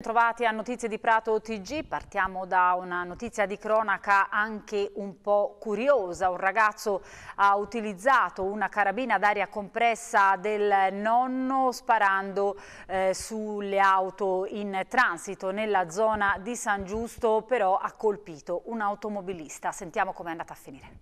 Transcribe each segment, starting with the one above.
Trovati a Notizie di Prato TG, partiamo da una notizia di cronaca anche un po' curiosa. Un ragazzo ha utilizzato una carabina d'aria compressa del nonno sparando eh, sulle auto in transito nella zona di San Giusto, però ha colpito un automobilista. Sentiamo com'è andata a finire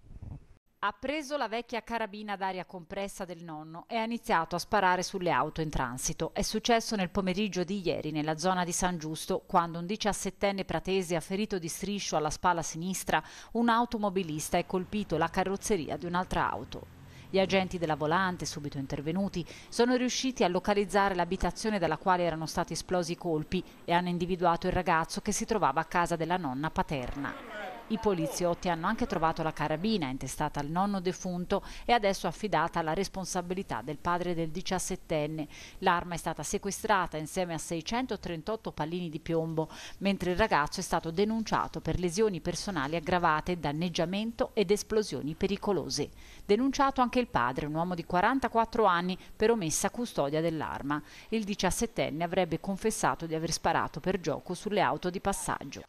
ha preso la vecchia carabina d'aria compressa del nonno e ha iniziato a sparare sulle auto in transito. È successo nel pomeriggio di ieri nella zona di San Giusto, quando un 17enne pratese ha ferito di striscio alla spalla sinistra un automobilista e colpito la carrozzeria di un'altra auto. Gli agenti della volante, subito intervenuti, sono riusciti a localizzare l'abitazione dalla quale erano stati esplosi i colpi e hanno individuato il ragazzo che si trovava a casa della nonna paterna. I poliziotti hanno anche trovato la carabina intestata al nonno defunto e adesso affidata alla responsabilità del padre del 17enne. L'arma è stata sequestrata insieme a 638 pallini di piombo, mentre il ragazzo è stato denunciato per lesioni personali aggravate, danneggiamento ed esplosioni pericolose. Denunciato anche il padre, un uomo di 44 anni, per omessa custodia dell'arma. Il 17enne avrebbe confessato di aver sparato per gioco sulle auto di passaggio.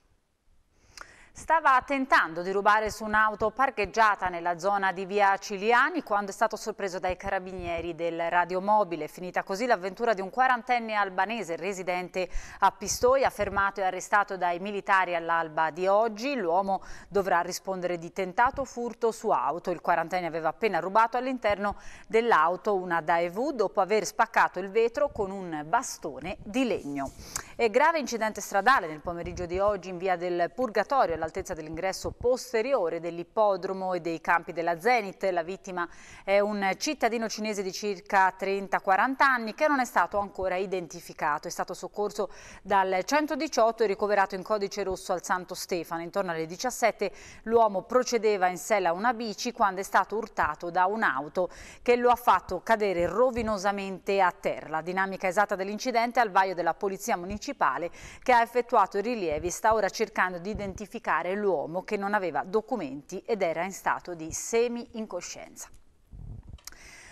Stava tentando di rubare su un'auto parcheggiata nella zona di via Ciliani quando è stato sorpreso dai carabinieri del radiomobile. Finita così l'avventura di un quarantenne albanese residente a Pistoia, fermato e arrestato dai militari all'alba di oggi. L'uomo dovrà rispondere di tentato furto su auto. Il quarantenne aveva appena rubato all'interno dell'auto una Daewoo dopo aver spaccato il vetro con un bastone di legno. E grave incidente stradale nel pomeriggio di oggi in via del Purgatorio all'altezza dell'ingresso posteriore dell'ippodromo e dei campi della Zenit. La vittima è un cittadino cinese di circa 30-40 anni che non è stato ancora identificato. È stato soccorso dal 118 e ricoverato in codice rosso al Santo Stefano. Intorno alle 17 l'uomo procedeva in sella a una bici quando è stato urtato da un'auto che lo ha fatto cadere rovinosamente a terra. La dinamica esatta dell'incidente è al vaio della Polizia Municipale municipale che ha effettuato i rilievi sta ora cercando di identificare l'uomo che non aveva documenti ed era in stato di semi-incoscienza.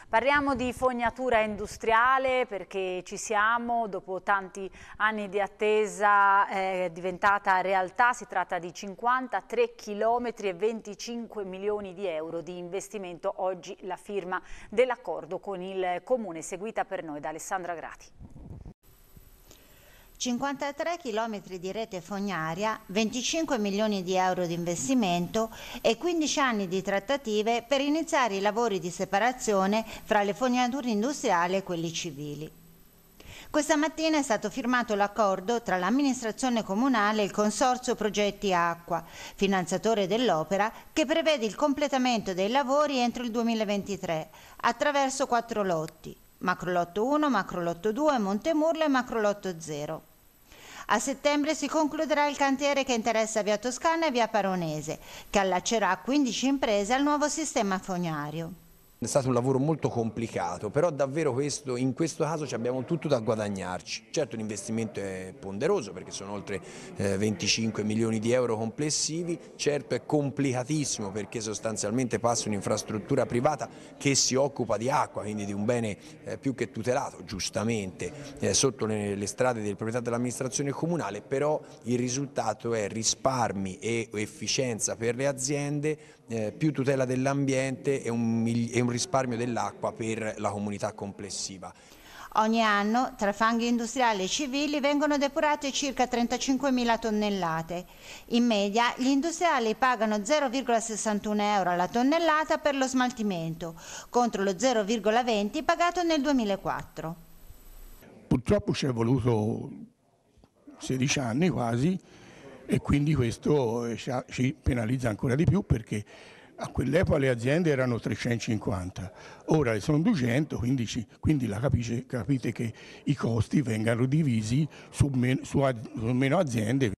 Parliamo di fognatura industriale perché ci siamo, dopo tanti anni di attesa è diventata realtà, si tratta di 53 km e 25 milioni di euro di investimento, oggi la firma dell'accordo con il Comune, seguita per noi da Alessandra Grati. 53 km di rete fognaria, 25 milioni di euro di investimento e 15 anni di trattative per iniziare i lavori di separazione fra le fognature industriali e quelli civili. Questa mattina è stato firmato l'accordo tra l'amministrazione comunale e il consorzio Progetti Acqua, finanziatore dell'opera, che prevede il completamento dei lavori entro il 2023 attraverso quattro lotti, macrolotto 1, macrolotto 2, Montemurlo e macrolotto 0. A settembre si concluderà il cantiere che interessa via Toscana e via Paronese, che allaccerà 15 imprese al nuovo sistema fognario. È stato un lavoro molto complicato, però davvero questo, in questo caso abbiamo tutto da guadagnarci. Certo l'investimento è ponderoso perché sono oltre 25 eh, milioni di euro complessivi, certo è complicatissimo perché sostanzialmente passa un'infrastruttura privata che si occupa di acqua, quindi di un bene eh, più che tutelato, giustamente, eh, sotto le, strade del proprietà dell'amministrazione comunale, però il risultato è risparmi e efficienza per le aziende, più tutela dell'ambiente e un, e un risparmio dell'acqua per la comunità complessiva. Ogni anno tra fanghi industriali e civili vengono depurate circa 35.000 tonnellate. In media gli industriali pagano 0,61 euro alla tonnellata per lo smaltimento, contro lo 0,20 pagato nel 2004. Purtroppo ci è voluto 16 anni quasi e quindi questo eh, ci penalizza ancora di più perché a quell'epoca le aziende erano 350, ora le sono 200, quindi, quindi capice, capite che i costi vengano divisi su, men, su, su meno aziende,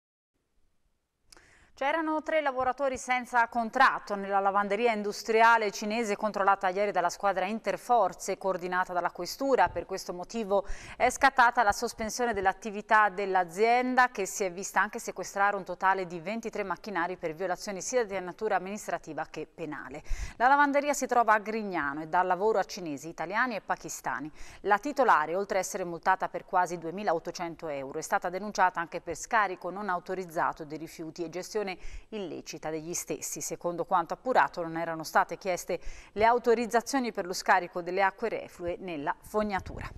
C'erano tre lavoratori senza contratto nella lavanderia industriale cinese controllata ieri dalla squadra Interforze coordinata dalla Questura. Per questo motivo è scattata la sospensione dell'attività dell'azienda che si è vista anche sequestrare un totale di 23 macchinari per violazioni sia di natura amministrativa che penale. La lavanderia si trova a Grignano e dà lavoro a cinesi, italiani e pakistani. La titolare, oltre a essere multata per quasi 2.800 euro, è stata denunciata anche per scarico non autorizzato dei rifiuti e gestione coltivazione illecita degli stessi. Secondo quanto appurato non erano state chieste le autorizzazioni per lo scarico delle acque reflue nella fognatura.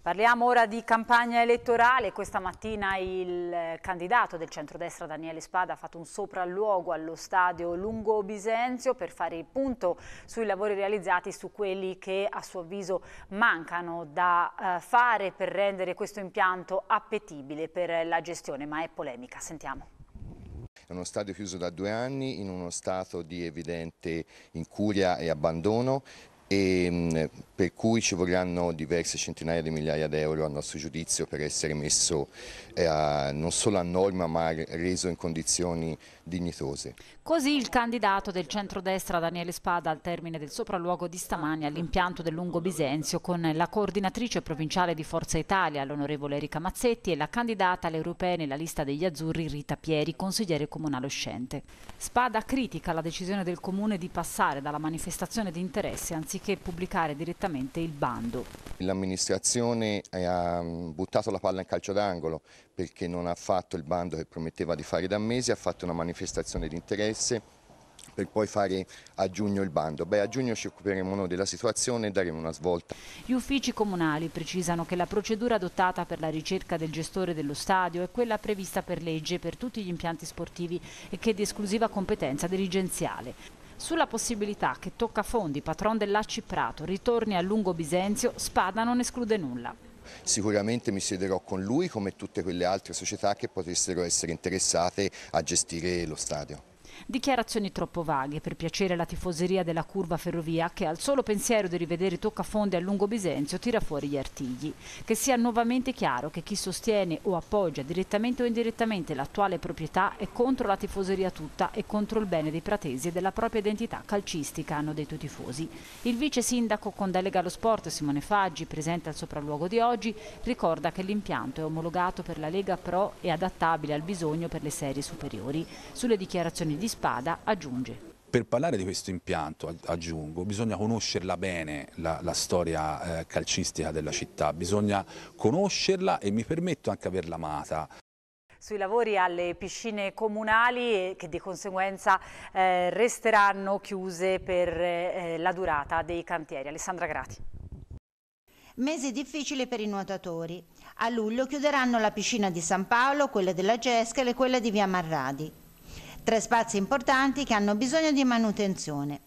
Parliamo ora di campagna elettorale. Questa mattina il candidato del centrodestra Daniele Spada ha fatto un sopralluogo allo stadio Lungo Bisenzio per fare il punto sui lavori realizzati, su quelli che a suo avviso mancano da eh, fare per rendere questo impianto appetibile per la gestione, ma è polemica. Sentiamo. È uno stadio chiuso da due anni in uno stato di evidente incuria e abbandono e ehm, per cui ci vorranno diverse centinaia di migliaia di euro a nostro giudizio per essere messo eh, a, non solo a norma ma reso in condizioni dignitose. Così il candidato del centrodestra Daniele Spada al termine del sopralluogo di stamani all'impianto del Lungo Bisenzio con la coordinatrice provinciale di Forza Italia l'onorevole Erika Mazzetti e la candidata alle europee nella lista degli azzurri Rita Pieri, consigliere comunale uscente. Spada critica la decisione del comune di passare dalla manifestazione di interesse anziché anziché pubblicare direttamente il bando. L'amministrazione eh, ha mm, buttato la palla in calcio d'angolo perché non ha fatto il bando che prometteva di fare da mesi, ha fatto una manifestazione di interesse per poi fare a giugno il bando. Beh, a giugno ci occuperemo noi della situazione e daremo una svolta. Gli uffici comunali precisano che la procedura adottata per la ricerca del gestore dello stadio è quella prevista per legge per tutti gli impianti sportivi e che è di esclusiva competenza dirigenziale. Sulla possibilità che Toccafondi, patron dell'Acci Prato, ritorni a Lungo Bisenzio, Spada non esclude nulla. Sicuramente mi siederò con lui come tutte quelle altre società che potessero essere interessate a gestire lo stadio. Dichiarazioni troppo vaghe per piacere alla tifoseria della curva ferrovia che al solo pensiero di rivedere Toccafonde a lungo Bisenzio tira fuori gli artigli. Che sia nuovamente chiaro che chi sostiene o appoggia direttamente o indirettamente l'attuale proprietà è contro la tifoseria tutta e contro il bene dei pratesi e della propria identità calcistica, hanno detto i tifosi. Il vice sindaco con delega allo sport Simone Faggi, presente al sopralluogo di oggi, ricorda che l'impianto è omologato per la Lega Pro e adattabile al bisogno per le serie superiori. Sulle dichiarazioni di di Spada aggiunge. Per parlare di questo impianto, aggiungo, bisogna conoscerla bene la, la storia eh, calcistica della città, bisogna conoscerla e mi permetto anche averla amata sui lavori alle piscine comunali eh, che di conseguenza eh, resteranno chiuse per eh, la durata dei cantieri. Alessandra Grati. Mesi difficili per i nuotatori. A luglio chiuderanno la piscina di San Paolo, quella della Gesca e quella di Via Marradi tre spazi importanti che hanno bisogno di manutenzione.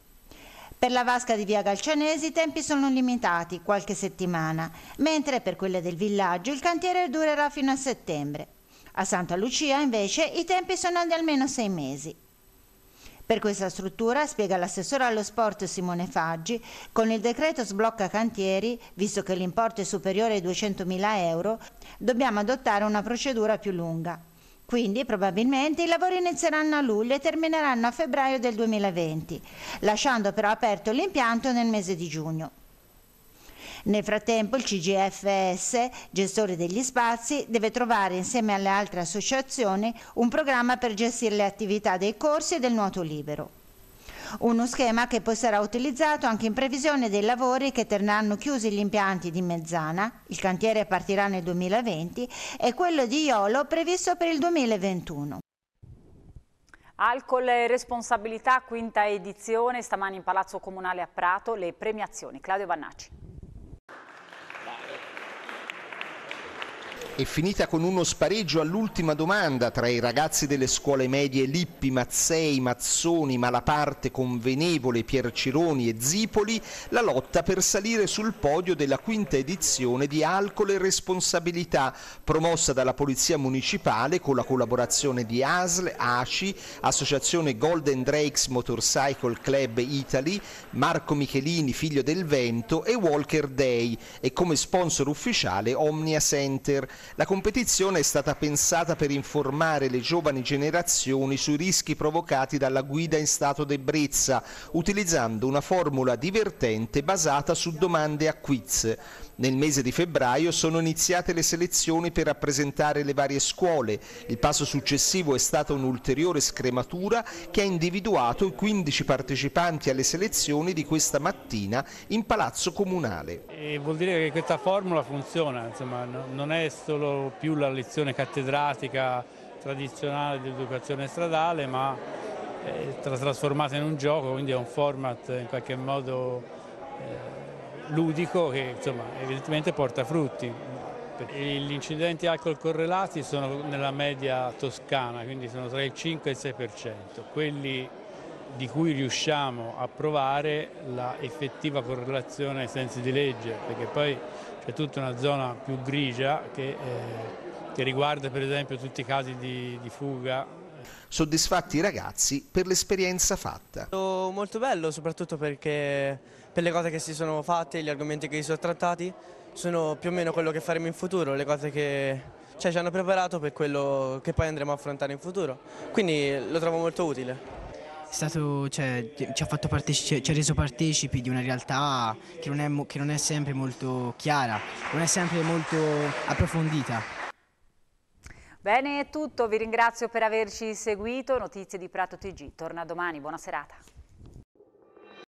Per la vasca di via Calcianesi i tempi sono limitati, qualche settimana, mentre per quelle del villaggio il cantiere durerà fino a settembre. A Santa Lucia invece i tempi sono di almeno sei mesi. Per questa struttura, spiega l'assessore allo sport Simone Faggi, con il decreto sblocca cantieri, visto che l'importo è superiore ai 200.000 euro, dobbiamo adottare una procedura più lunga. Quindi probabilmente i lavori inizieranno a luglio e termineranno a febbraio del 2020, lasciando però aperto l'impianto nel mese di giugno. Nel frattempo il CGFS, gestore degli spazi, deve trovare insieme alle altre associazioni un programma per gestire le attività dei corsi e del nuoto libero. Uno schema che poi sarà utilizzato anche in previsione dei lavori che terranno chiusi gli impianti di Mezzana, il cantiere partirà nel 2020, e quello di Iolo previsto per il 2021. Alcol e Responsabilità, quinta edizione, stamani in Palazzo Comunale a Prato, le premiazioni. Claudio Vannacci. è finita con uno spareggio all'ultima domanda tra i ragazzi delle scuole medie Lippi, Mazzei, Mazzoni, Malaparte, Convenevole, Piercironi e Zipoli, la lotta per salire sul podio della quinta edizione di Alcol e Responsabilità, promossa dalla Polizia Municipale con la collaborazione di ASL, ACI, Associazione Golden Drakes Motorcycle Club Italy, Marco Michelini, figlio del vento, e Walker Day e come sponsor ufficiale Omnia Center. La competizione è stata pensata per informare le giovani generazioni sui rischi provocati dalla guida in stato d'ebbrezza, utilizzando una formula divertente basata su domande a quiz. Nel mese di febbraio sono iniziate le selezioni per rappresentare le varie scuole. Il passo successivo è stata un'ulteriore scrematura che ha individuato i 15 partecipanti alle selezioni di questa mattina in Palazzo Comunale. E vuol dire che questa formula funziona, insomma, non è solo più la lezione cattedratica tradizionale di educazione stradale, ma è eh, trasformata in un gioco, quindi è un format in qualche modo... Eh, ludico che insomma, evidentemente porta frutti. Gli incidenti alcol correlati sono nella media toscana, quindi sono tra il 5 e il 6%. Quelli di cui riusciamo a provare la effettiva correlazione ai sensi di legge, perché poi c'è tutta una zona più grigia che, eh, che, riguarda per esempio tutti i casi di, di fuga. Soddisfatti i ragazzi per l'esperienza fatta. Molto bello, soprattutto perché per le cose che si sono fatte, gli argomenti che si sono trattati, sono più o meno quello che faremo in futuro, le cose che cioè, ci hanno preparato per quello che poi andremo a affrontare in futuro. Quindi lo trovo molto utile. È Stato, cioè, ci, ha ci, ha reso partecipi di una realtà che non, è, che non è sempre molto chiara, non è sempre molto approfondita. Bene, è tutto. Vi ringrazio per averci seguito. Notizie di Prato TG. Torna domani. Buona serata.